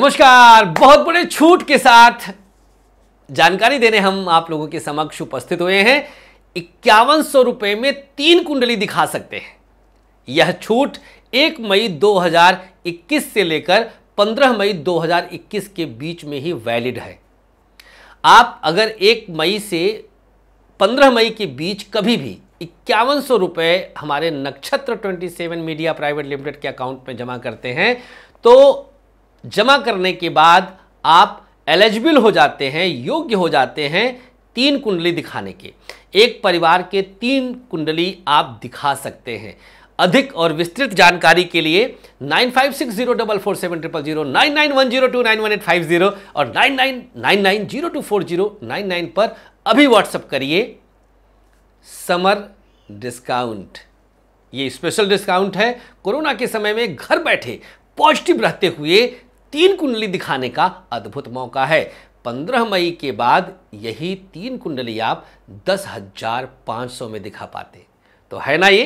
नमस्कार बहुत बड़े छूट के साथ जानकारी देने हम आप लोगों के समक्ष उपस्थित हुए हैं इक्यावन सौ रुपये में तीन कुंडली दिखा सकते हैं यह छूट एक मई 2021 से लेकर 15 मई 2021 के बीच में ही वैलिड है आप अगर एक मई से 15 मई के बीच कभी भी इक्यावन सौ रुपये हमारे नक्षत्र 27 मीडिया प्राइवेट लिमिटेड के अकाउंट में जमा करते हैं तो जमा करने के बाद आप एलिजिबल हो जाते हैं योग्य हो जाते हैं तीन कुंडली दिखाने के एक परिवार के तीन कुंडली आप दिखा सकते हैं अधिक और विस्तृत जानकारी के लिए nine five six zero double four seven triple zero nine nine one zero two nine one eight five zero और nine nine nine nine zero two four zero nine nine पर अभी व्हाट्सअप करिए समर डिस्काउंट ये special discount है corona के समय में घर बैठे पॉजिटिव रहते हुए तीन कुंडली दिखाने का अद्भुत मौका है 15 मई के बाद यही तीन कुंडली आप दस हजार पांच सौ में दिखा पाते तो है ना ये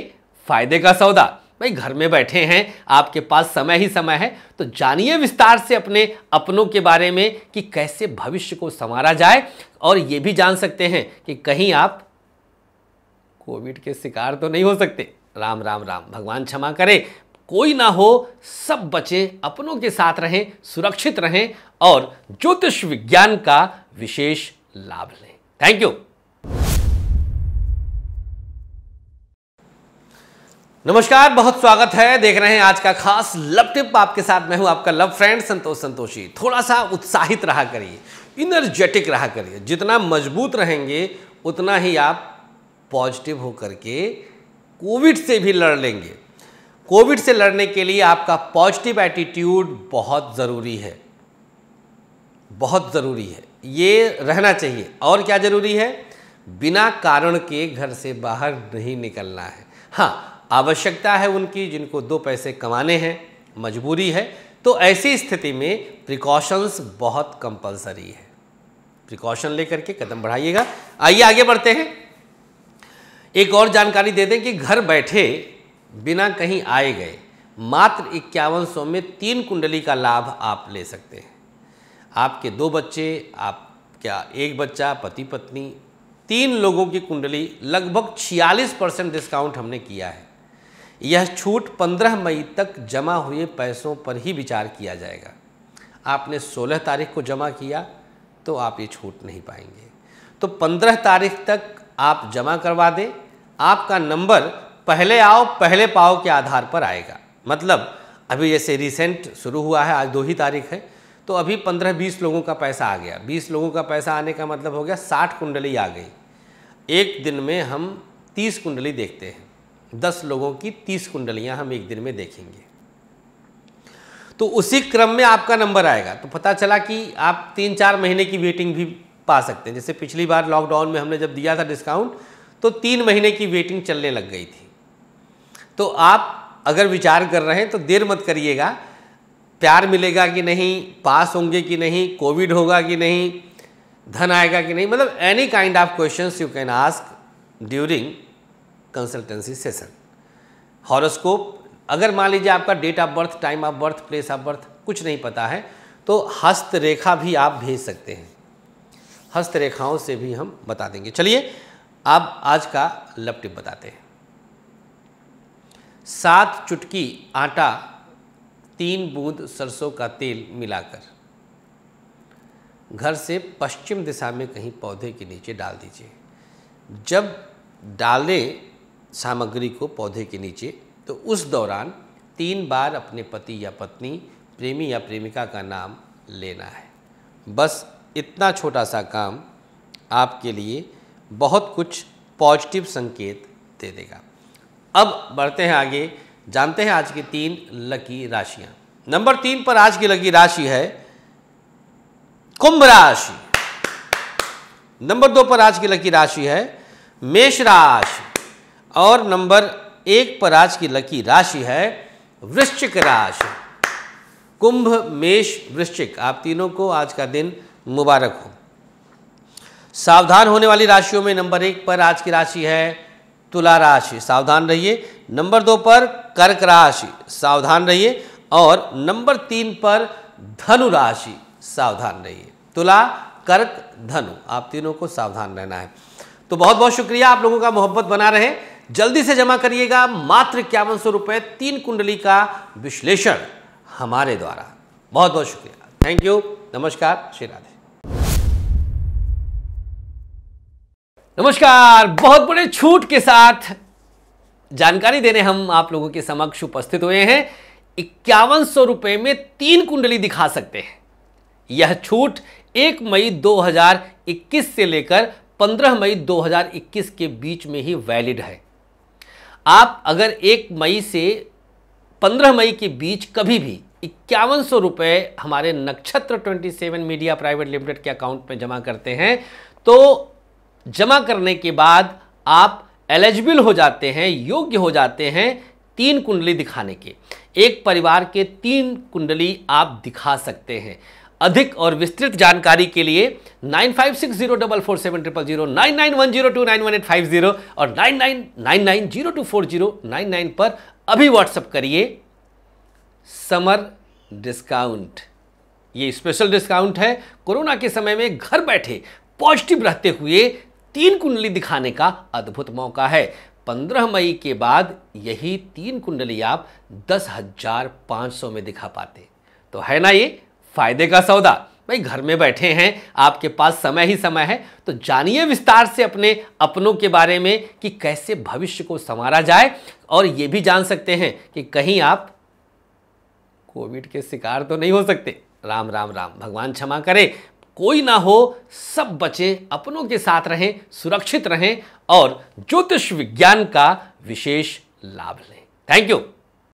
फायदे का सौदा भाई घर में बैठे हैं आपके पास समय ही समय है तो जानिए विस्तार से अपने अपनों के बारे में कि कैसे भविष्य को संवारा जाए और ये भी जान सकते हैं कि कहीं आप कोविड के शिकार तो नहीं हो सकते राम राम राम भगवान क्षमा करे कोई ना हो सब बचे अपनों के साथ रहें सुरक्षित रहें और ज्योतिष विज्ञान का विशेष लाभ लें थैंक यू नमस्कार बहुत स्वागत है देख रहे हैं आज का खास लव टिप आपके साथ मैं हूं आपका लव फ्रेंड संतोष संतोषी थोड़ा सा उत्साहित रहा करिए इनर्जेटिक रहा करिए जितना मजबूत रहेंगे उतना ही आप पॉजिटिव होकर के कोविड से भी लड़ लेंगे कोविड से लड़ने के लिए आपका पॉजिटिव एटीट्यूड बहुत ज़रूरी है बहुत ज़रूरी है ये रहना चाहिए और क्या ज़रूरी है बिना कारण के घर से बाहर नहीं निकलना है हाँ आवश्यकता है उनकी जिनको दो पैसे कमाने हैं मजबूरी है तो ऐसी स्थिति में प्रिकॉशंस बहुत कंपलसरी है प्रिकॉशन लेकर के कदम बढ़ाइएगा आइए आगे बढ़ते हैं एक और जानकारी दे दें कि घर बैठे बिना कहीं आए गए मात्र इक्यावन सौ में तीन कुंडली का लाभ आप ले सकते हैं आपके दो बच्चे आप क्या एक बच्चा पति पत्नी तीन लोगों की कुंडली लगभग 46 परसेंट डिस्काउंट हमने किया है यह छूट 15 मई तक जमा हुए पैसों पर ही विचार किया जाएगा आपने 16 तारीख को जमा किया तो आप ये छूट नहीं पाएंगे तो 15 तारीख तक आप जमा करवा दें आपका नंबर पहले आओ पहले पाओ के आधार पर आएगा मतलब अभी जैसे रिसेंट शुरू हुआ है आज दो ही तारीख है तो अभी पंद्रह बीस लोगों का पैसा आ गया बीस लोगों का पैसा आने का मतलब हो गया साठ कुंडली आ गई एक दिन में हम तीस कुंडली देखते हैं दस लोगों की तीस कुंडलियां हम एक दिन में देखेंगे तो उसी क्रम में आपका नंबर आएगा तो पता चला कि आप तीन चार महीने की वेटिंग भी पा सकते हैं जैसे पिछली बार लॉकडाउन में हमने जब दिया था डिस्काउंट तो तीन महीने की वेटिंग चलने लग गई थी तो आप अगर विचार कर रहे हैं तो देर मत करिएगा प्यार मिलेगा कि नहीं पास होंगे कि नहीं कोविड होगा कि नहीं धन आएगा कि नहीं मतलब any kind of question you can ask during consultancy session horoscope अगर मान लीजिए आपका date of birth time of birth place of birth कुछ नहीं पता है तो हस्तरेखा भी आप भेज सकते हैं हस्तरेखाओं से भी हम बता देंगे चलिए अब आज का लपटिप बताते हैं सात चुटकी आटा तीन बूंद सरसों का तेल मिलाकर घर से पश्चिम दिशा में कहीं पौधे के नीचे डाल दीजिए जब डालें सामग्री को पौधे के नीचे तो उस दौरान तीन बार अपने पति या पत्नी प्रेमी या प्रेमिका का नाम लेना है बस इतना छोटा सा काम आपके लिए बहुत कुछ पॉजिटिव संकेत दे देगा अब बढ़ते हैं आगे जानते हैं आज की तीन लकी राशियां नंबर तीन पर आज की लकी राशि है कुंभ राशि नंबर दो पर आज की लकी राशि है मेष राशि और नंबर एक पर आज की लकी राशि है वृश्चिक राशि कुंभ मेष वृश्चिक आप तीनों को आज का दिन मुबारक हो सावधान होने वाली राशियों में नंबर एक पर आज की राशि है तुला राशि सावधान रहिए नंबर दो पर कर्क राशि सावधान रहिए और नंबर तीन पर धनु राशि सावधान रहिए तुला कर्क धनु आप तीनों को सावधान रहना है तो बहुत बहुत शुक्रिया आप लोगों का मोहब्बत बना रहे जल्दी से जमा करिएगा मात्र इक्यावन सौ रुपये तीन कुंडली का विश्लेषण हमारे द्वारा बहुत बहुत शुक्रिया थैंक यू नमस्कार श्री राधे नमस्कार बहुत बड़े छूट के साथ जानकारी देने हम आप लोगों के समक्ष उपस्थित हुए हैं इक्यावन सौ रुपये में तीन कुंडली दिखा सकते हैं यह छूट 1 मई 2021 से लेकर 15 मई 2021 के बीच में ही वैलिड है आप अगर 1 मई से 15 मई के बीच कभी भी इक्यावन सौ रुपये हमारे नक्षत्र 27 मीडिया प्राइवेट लिमिटेड के अकाउंट में जमा करते हैं तो जमा करने के बाद आप एलिजिबल हो जाते हैं योग्य हो जाते हैं तीन कुंडली दिखाने के एक परिवार के तीन कुंडली आप दिखा सकते हैं अधिक और विस्तृत जानकारी के लिए nine five six zero double four seven triple zero nine nine one zero two nine one eight five zero और nine nine nine nine zero two four zero nine nine पर अभी व्हाट्सअप करिए समर डिस्काउंट ये special discount है corona के समय में घर बैठे पॉजिटिव रहते हुए तीन कुंडली दिखाने का अद्भुत मौका है 15 मई के बाद यही तीन कुंडली आप दस हजार पांच सौ में दिखा पाते तो है ना ये फायदे का सौदा भाई घर में बैठे हैं आपके पास समय ही समय है तो जानिए विस्तार से अपने अपनों के बारे में कि कैसे भविष्य को संवारा जाए और ये भी जान सकते हैं कि कहीं आप कोविड के शिकार तो नहीं हो सकते राम राम राम भगवान क्षमा करे कोई ना हो सब बचे अपनों के साथ रहें सुरक्षित रहें और ज्योतिष विज्ञान का विशेष लाभ लें थैंक यू